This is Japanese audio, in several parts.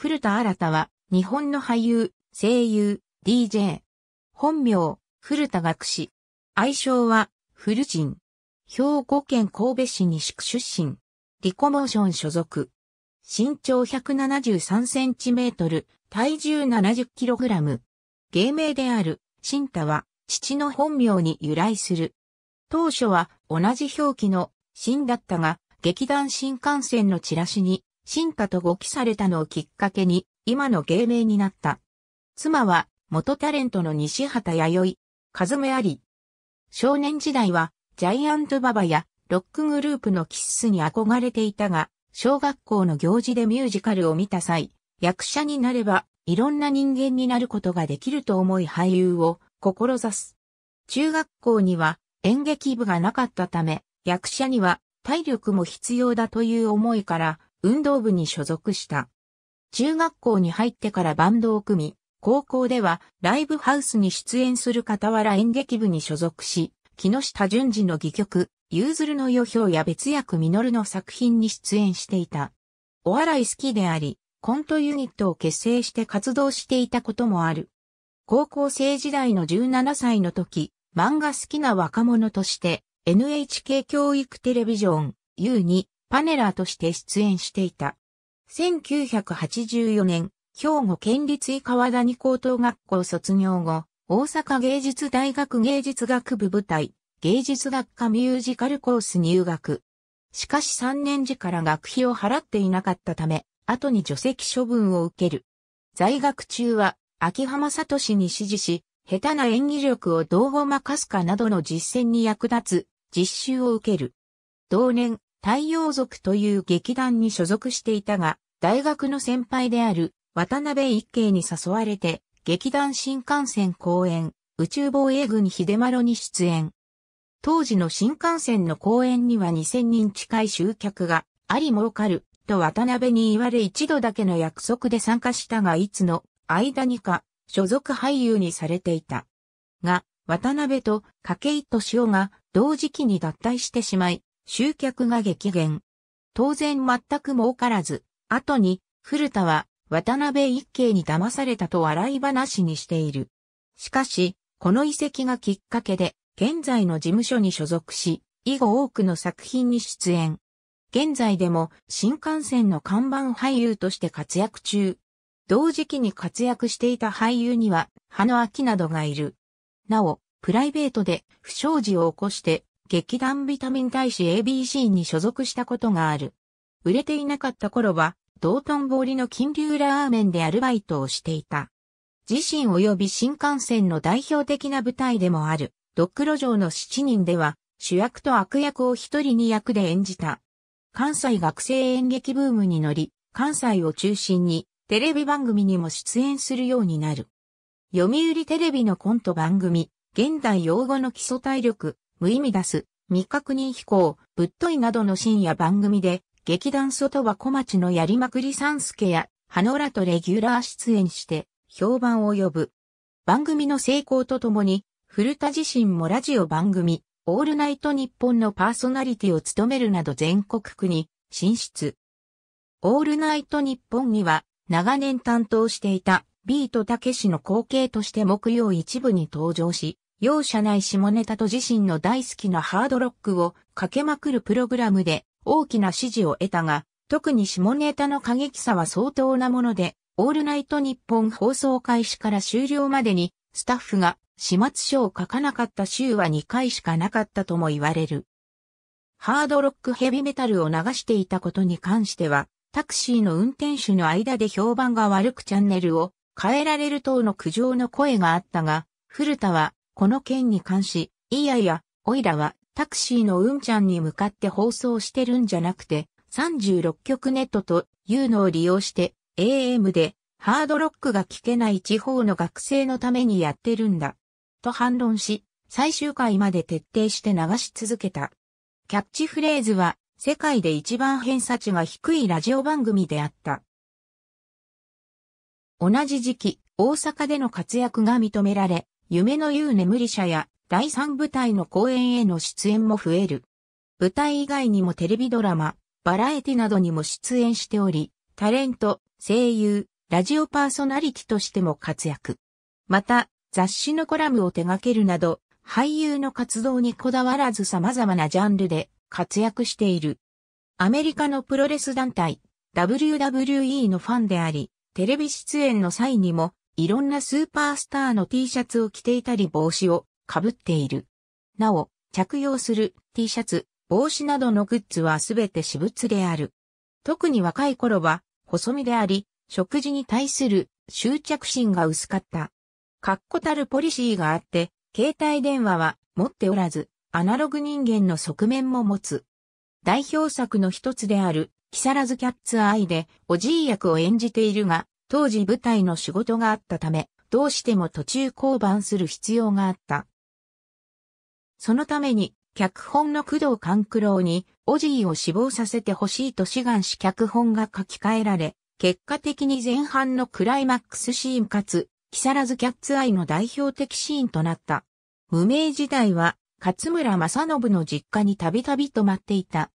古田新は、日本の俳優、声優、DJ。本名、古田学士。愛称は、古人。兵庫県神戸市西区出身。リコモーション所属。身長173センチメートル、体重70キログラム。芸名である、新太は、父の本名に由来する。当初は同じ表記の、新だったが、劇団新幹線のチラシに、進化と誤記されたのをきっかけに、今の芸名になった。妻は、元タレントの西畑弥生、和めあり。少年時代は、ジャイアントババや、ロックグループのキッスに憧れていたが、小学校の行事でミュージカルを見た際、役者になれば、いろんな人間になることができると思い俳優を、志す。中学校には、演劇部がなかったため、役者には、体力も必要だという思いから、運動部に所属した。中学校に入ってからバンドを組み、高校ではライブハウスに出演する傍ら演劇部に所属し、木下淳二の戯曲、ゆうずるの予表や別役実の作品に出演していた。お笑い好きであり、コントユニットを結成して活動していたこともある。高校生時代の17歳の時、漫画好きな若者として、NHK 教育テレビジョン U2 パネラーとして出演していた。1984年、兵庫県立井川谷高等学校卒業後、大阪芸術大学芸術学部舞台、芸術学科ミュージカルコース入学。しかし3年時から学費を払っていなかったため、後に除籍処分を受ける。在学中は、秋浜聡に指示し、下手な演技力をどうごまかすかなどの実践に役立つ、実習を受ける。同年、太陽族という劇団に所属していたが、大学の先輩である渡辺一慶に誘われて、劇団新幹線公演、宇宙防衛軍秀丸に出演。当時の新幹線の公演には2000人近い集客があり儲かると渡辺に言われ一度だけの約束で参加したがいつの間にか所属俳優にされていた。が、渡辺と筧敏夫が同時期に脱退してしまい、集客が激減。当然全く儲からず、後に、古田は、渡辺一慶に騙されたと笑い話にしている。しかし、この遺跡がきっかけで、現在の事務所に所属し、以後多くの作品に出演。現在でも新幹線の看板俳優として活躍中。同時期に活躍していた俳優には、花明などがいる。なお、プライベートで不祥事を起こして劇団ビタミン大使 ABC に所属したことがある。売れていなかった頃は、道頓堀の金流ラーメンでアルバイトをしていた。自身及び新幹線の代表的な舞台でもある、ドック路上の7人では、主役と悪役を一人に役で演じた。関西学生演劇ブームに乗り、関西を中心にテレビ番組にも出演するようになる。読売テレビのコント番組、現代用語の基礎体力無意味出す、未確認飛行、ぶっといなどの深夜番組で、劇団外は小町のやりまくり三助や、ハノラとレギュラー出演して、評判を呼ぶ。番組の成功とともに、古田自身もラジオ番組、オールナイト日本のパーソナリティを務めるなど全国区に進出。オールナイト日本には長年担当していたビートたけしの後継として木曜一部に登場し、容赦ない下ネタと自身の大好きなハードロックをかけまくるプログラムで大きな支持を得たが、特に下ネタの過激さは相当なもので、オールナイト日本放送開始から終了までに、スタッフが始末書を書かなかった週は2回しかなかったとも言われる。ハードロックヘビメタルを流していたことに関しては、タクシーの運転手の間で評判が悪くチャンネルを変えられる等の苦情の声があったが、古田はこの件に関し、いやいや、おいらはタクシーのうんちゃんに向かって放送してるんじゃなくて、36局ネットというのを利用して、AM でハードロックが聴けない地方の学生のためにやってるんだ。と反論し、最終回まで徹底して流し続けた。キャッチフレーズは、世界で一番偏差値が低いラジオ番組であった。同じ時期、大阪での活躍が認められ、夢の言う眠り者や第三舞台の公演への出演も増える。舞台以外にもテレビドラマ、バラエティなどにも出演しており、タレント、声優、ラジオパーソナリティとしても活躍。また、雑誌のコラムを手掛けるなど、俳優の活動にこだわらず様々なジャンルで活躍している。アメリカのプロレス団体、WWE のファンであり、テレビ出演の際にもいろんなスーパースターの T シャツを着ていたり帽子をかぶっている。なお、着用する T シャツ、帽子などのグッズはすべて私物である。特に若い頃は、細身であり、食事に対する執着心が薄かった。確固たるポリシーがあって、携帯電話は持っておらず、アナログ人間の側面も持つ。代表作の一つである、木更津キャッツアイで、おじい役を演じているが、当時舞台の仕事があったため、どうしても途中降板する必要があった。そのために、脚本の工藤勘九郎に、オジーを死亡させてほしいと志願し脚本が書き換えられ、結果的に前半のクライマックスシーンかつ、木更津キャッツアイの代表的シーンとなった。無名時代は、勝村正信の実家にたびたび泊まっていた。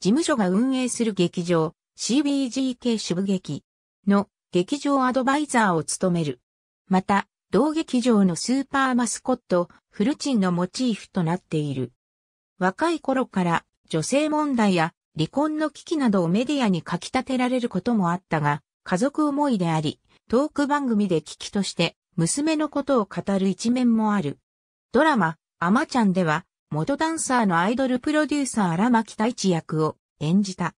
事務所が運営する劇場、CBGK 部劇の劇場アドバイザーを務める。また、同劇場のスーパーマスコット、フルチンのモチーフとなっている。若い頃から女性問題や離婚の危機などをメディアに書き立てられることもあったが、家族思いであり、トーク番組で聞きとして娘のことを語る一面もある。ドラマ、アマちゃんでは、元ダンサーのアイドルプロデューサー荒牧太一役を演じた。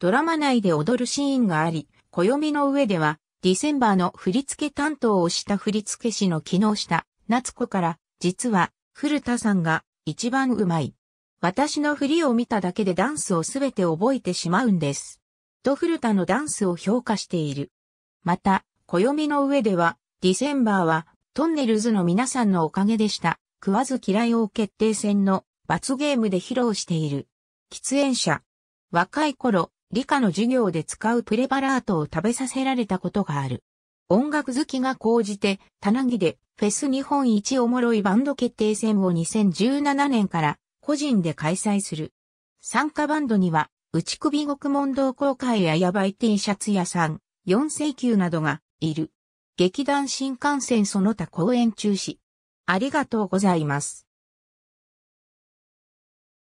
ドラマ内で踊るシーンがあり、暦の上では、ディセンバーの振付担当をした振付師の機能した夏子から、実は、古田さんが一番うまい。私の振りを見ただけでダンスをすべて覚えてしまうんです。と古田のダンスを評価している。また、暦の上では、ディセンバーは、トンネルズの皆さんのおかげでした。食わず嫌いを決定戦の罰ゲームで披露している。喫煙者。若い頃、理科の授業で使うプレパラートを食べさせられたことがある。音楽好きが高じて、棚木でフェス日本一おもろいバンド決定戦を2017年から個人で開催する。参加バンドには、内首獄門同好会やヤバい T シャツ屋さん、4世級などがいる。劇団新幹線その他公演中止。ありがとうございます。